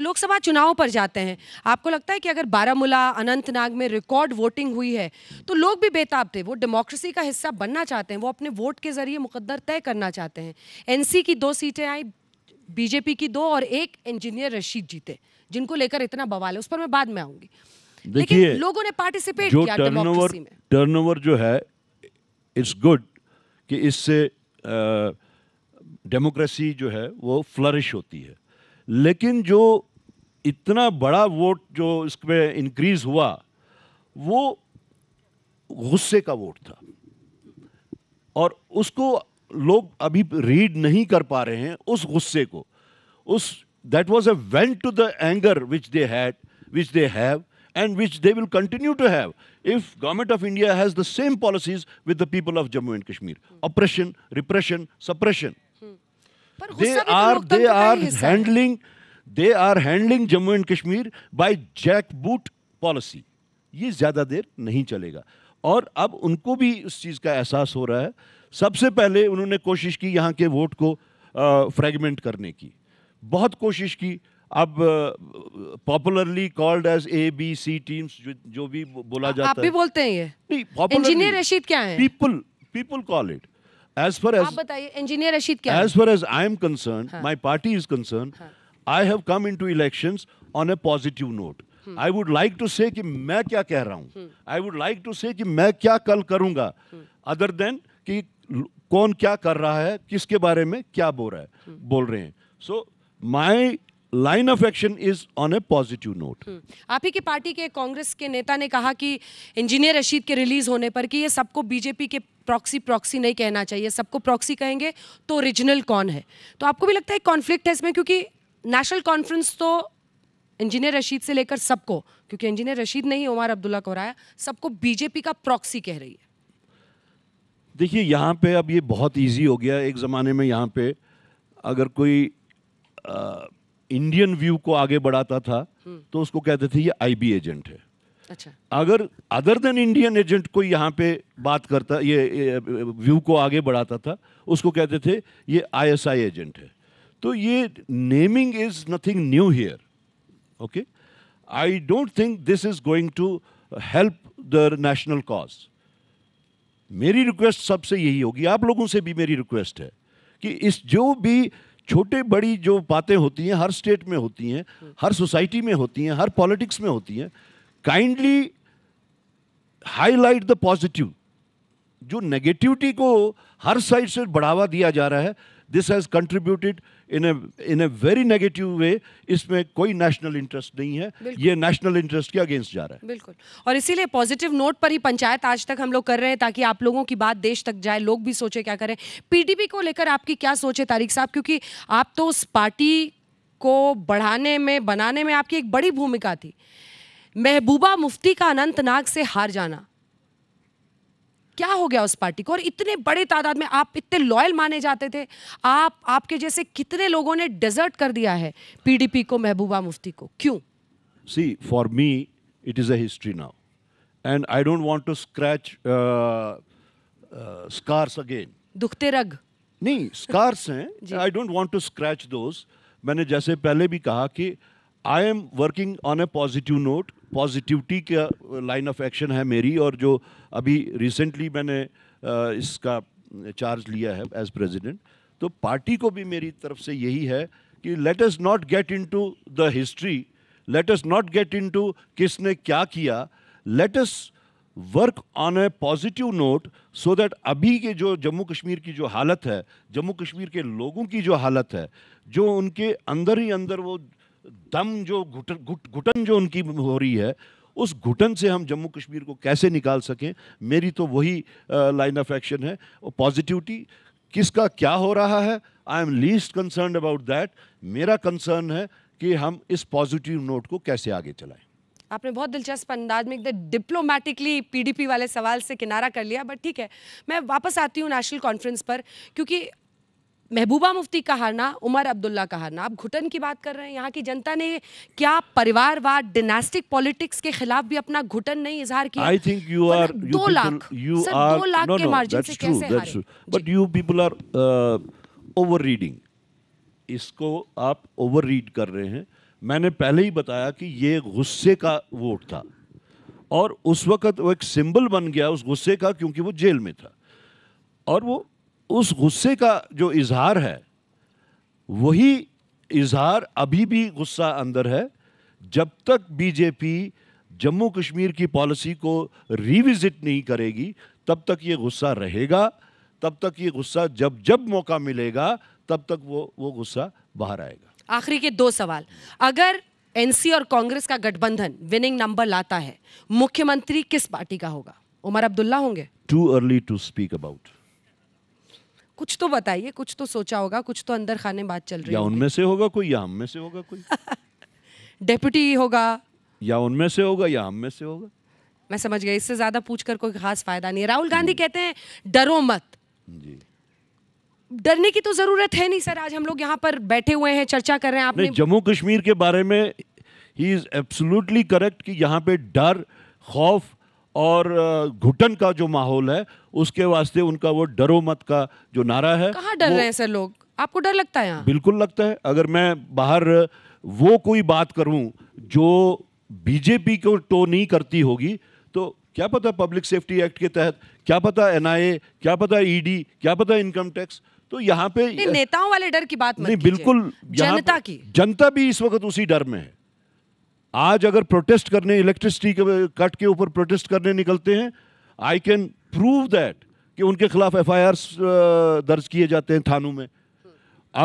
लोकसभा चुनाव पर जाते हैं आपको लगता है कि अगर बारामूला अनंतनाग में रिकॉर्ड वोटिंग हुई है तो लोग भी बेताब थे वो डेमोक्रेसी का हिस्सा बनना चाहते हैं वो अपने वोट के जरिए मुकद्दर तय करना चाहते हैं एनसी की दो सीटें आई बीजेपी की दो और एक इंजीनियर रशीद जीते जिनको लेकर इतना बवाल है उस पर मैं बाद में आऊंगी लेकिन लोगों ने पार्टिसिपेट किया टर्नओवर टर्नओवर जो है इट्स गुड कि इससे डेमोक्रेसी जो है वो फ्लरिश होती है लेकिन जो इतना बड़ा वोट जो इसमें इंक्रीज हुआ वो गुस्से का वोट था और उसको लोग अभी रीड नहीं कर पा रहे हैं उस गुस्से को उस that was a vent to the anger which they had which they have and which they will continue to have if government of India has the same policies with the people of Jammu and Kashmir operation repression suppression they are they are handling they are handling Jammu and Kashmir by jack boot policy ये ज़्यादा देर नहीं चलेगा और अब उनको भी उस चीज़ का एहसास हो रहा है सबसे पहले उन्होंने कोशिश की यहाँ के वोट को फ्रेगमेंट करने की बहुत कोशिश की अब popularly called as A B C teams जो, भी बोला जाता है आप भी बोलते हैं ये नहीं इंजीनियर रशीद क्या है people people call it as far as बताइए इंजीनियर रशीद क्या as far as I am concern my party is concern I have come into elections on a positive note. Hmm. I would like to say कि मैं क्या कह रहा हूँ hmm. I would like to say कि मैं क्या कल करूँगा अदर hmm. देन कि कौन क्या कर रहा है किसके बारे में क्या बोल रहा है hmm. बोल रहे हैं so my line of action is on a positive note आप ही की पार्टी के कांग्रेस के नेता ने कहा कि इंजीनियर रशीद के रिलीज होने पर कि ये सबको बीजेपी के प्रॉक्सी प्रॉक्सी नहीं कहना चाहिए सबको प्रॉक्सी कहेंगे तो ओरिजिनल कौन है तो आपको भी लगता है कॉन्फ्लिक्ट है इसमें क्योंकि नेशनल कॉन्फ्रेंस तो इंजीनियर रशीद से लेकर सबको क्योंकि इंजीनियर रशीद ने ही उमर अब्दुल्ला को हराया सबको बीजेपी का प्रॉक्सी कह रही है देखिए यहाँ पे अब ये बहुत इजी हो गया एक ज़माने में यहाँ पे अगर कोई आ, इंडियन व्यू को आगे बढ़ाता था हम्म। तो उसको कहते थे ये आईबी एजेंट है अच्छा अगर अदर देन इंडियन एजेंट कोई यहाँ पे बात करता ये, ये व्यू को आगे बढ़ाता था उसको कहते थे ये आईएसआई एजेंट है तो ये naming is nothing new here okay I don't think this is going to help the national cause मेरी रिक्वेस्ट सबसे यही होगी आप लोगों से भी मेरी रिक्वेस्ट है कि इस जो भी छोटे बड़ी जो बातें होती हैं हर स्टेट में होती हैं हर सोसाइटी में होती हैं हर पॉलिटिक्स में होती हैं काइंडली हाईलाइट द पॉजिटिव जो नेगेटिविटी को हर साइड से बढ़ावा दिया जा रहा है this has contributed in a in a very negative way इसमें कोई नेशनल इंटरेस्ट नहीं है ये नेशनल इंटरेस्ट के अगेंस्ट जा रहा है बिल्कुल और इसीलिए पॉजिटिव नोट पर ही पंचायत आज तक हम लोग कर रहे हैं ताकि आप लोगों की बात देश तक जाए लोग भी सोचे क्या करें पीडीपी को लेकर आपकी क्या सोच है तारिक साहब क्योंकि आप तो उस पार्टी को बढ़ाने में बनाने में आपकी एक बड़ी भूमिका थी महबूबा मुफ्ती का अनंतनाग से हार जाना क्या हो गया उस पार्टी को और इतने बड़े तादाद में आप इतने लॉयल माने जाते थे आप आपके जैसे कितने लोगों ने डेजर्ट कर दिया है पीडीपी को महबूबा मुफ्ती को क्यों see for me it is a history now and I don't want to scratch scars again दुखते रग नहीं स्कार्स हैं I don't want to scratch those मैंने जैसे पहले भी कहा कि I am working on a positive note positivity का लाइन ऑफ एक्शन है मेरी और जो अभी रिसेंटली मैंने uh, इसका चार्ज लिया है एज प्रेसिडेंट तो पार्टी को भी मेरी तरफ से यही है कि let us not get into the history let us not get into किसने क्या किया let us work on a positive note so that अभी के जो जम्मू कश्मीर की जो हालत है जम्मू कश्मीर के लोगों की जो हालत है जो उनके अंदर ही अंदर वो दम जो घुट गुट, घुटन जो उनकी हो रही है उस घुटन से हम जम्मू कश्मीर को कैसे निकाल सकें मेरी तो वही लाइन ऑफ एक्शन है और पॉजिटिविटी किसका क्या हो रहा है I am least concern about that मेरा कंसर्न है कि हम इस पॉजिटिव नोट को कैसे आगे चलाएं आपने बहुत दिलचस्प अंदाज में एकदम डिप्लोमेटिकली पीडीपी वाले सवाल से किनारा कर लिया बट ठीक है मैं वापस आती हूँ नेशनल कॉन्फ्रेंस पर क्योंकि महबूबा मुफ्ती का हारना उमर अब्दुल्ला का हारना आप घुटन की बात कर रहे हैं यहाँ की जनता ने क्या परिवारवाद डिनास्टिक पॉलिटिक्स के खिलाफ भी अपना घुटन नहीं इजहार किया आई थिंक यू आर दो लाख यू आर दो लाख के मार्जिन से कैसे हारे but you people are over reading इसको आप ओवर रीड कर रहे हैं मैंने पहले ही बताया कि ये गुस्से का वोट था और उस वक्त वो एक सिंबल बन गया उस गुस्से का क्योंकि वो जेल में था और वो उस गुस्से का जो इजहार है वही इजहार अभी भी गुस्सा अंदर है जब तक बीजेपी जम्मू कश्मीर की पॉलिसी को रिविजिट नहीं करेगी तब तक ये गुस्सा रहेगा तब तक ये गुस्सा जब जब मौका मिलेगा तब तक वो वो गुस्सा बाहर आएगा आखिरी के दो सवाल अगर एनसी और कांग्रेस का गठबंधन विनिंग नंबर लाता है मुख्यमंत्री किस पार्टी का होगा उमर अब्दुल्ला होंगे too early to speak about कुछ तो बताइए कुछ तो सोचा होगा कुछ तो अंदर खाने बात चल रही है उनमें से होगा कोई या हमें से होगा कोई डेप्यूटी होगा या उनमें से होगा या हमें से होगा मैं समझ गया इससे ज्यादा पूछकर कोई खास फायदा नहीं राहुल गांधी कहते हैं डरो मत जी डरने की तो जरूरत है नहीं सर आज हम लोग यहाँ पर बैठे हुए हैं चर्चा कर रहे हैं आपने जम्मू कश्मीर के बारे में ही इज एब्सोल्युटली करेक्ट कि यहाँ पे डर खौफ और घुटन का जो माहौल है उसके वास्ते उनका वो डरो मत का जो नारा है कहाँ डर रहे हैं सर लोग आपको डर लगता है बिल्कुल लगता है अगर मैं बाहर वो कोई बात करूं जो बीजेपी को टो नहीं करती होगी तो क्या पता पब्लिक सेफ्टी एक्ट के तहत क्या पता एनआईए क्या पता ईडी क्या पता इनकम टैक्स तो यहाँ पे नेताओं वाले डर की बात नहीं बिल्कुल जनता की जनता भी इस वक्त उसी डर में है आज अगर प्रोटेस्ट करने इलेक्ट्रिसिटी के कट के ऊपर प्रोटेस्ट करने निकलते हैं आई कैन प्रूव दैट कि उनके खिलाफ एफ दर्ज किए जाते हैं थानों में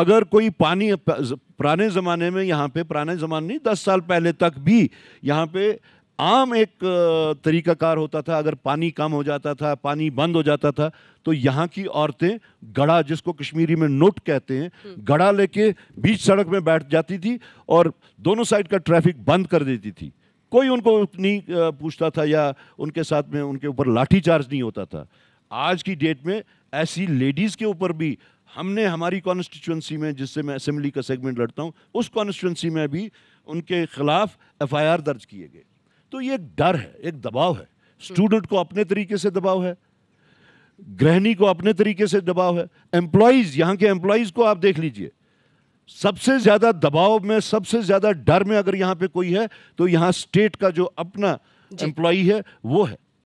अगर कोई पानी पुराने ज़माने में यहाँ पे पुराने ज़माने नहीं दस साल पहले तक भी यहाँ पे आम एक तरीकाकार होता था अगर पानी कम हो जाता था पानी बंद हो जाता था तो यहाँ की औरतें गड़ा जिसको कश्मीरी में नोट कहते हैं हम्म। गड़ा लेके बीच सड़क में बैठ जाती थी और दोनों साइड का ट्रैफिक बंद कर देती थी कोई उनको नहीं पूछता था या उनके साथ में उनके ऊपर लाठीचार्ज नहीं होता था आज की डेट में ऐसी लेडीज़ के ऊपर भी हमने हमारी कॉन्स्टिट्यूंसी में जिससे मैं असेंबली का सेगमेंट लड़ता हूँ उस कॉन्स्टिट्यूंसी में भी उनके खिलाफ एफ दर्ज किए गए तो ये डर है एक दबाव है स्टूडेंट को अपने तरीके से दबाव है गृहिणी को अपने तरीके से दबाव है एम्प्लॉयज़ यहाँ के एम्प्लॉयज़ को आप देख लीजिए सबसे ज़्यादा दबाव में सबसे ज़्यादा डर में अगर यहाँ पे कोई है तो यहाँ स्टेट का जो अपना एम्प्लॉय है वो है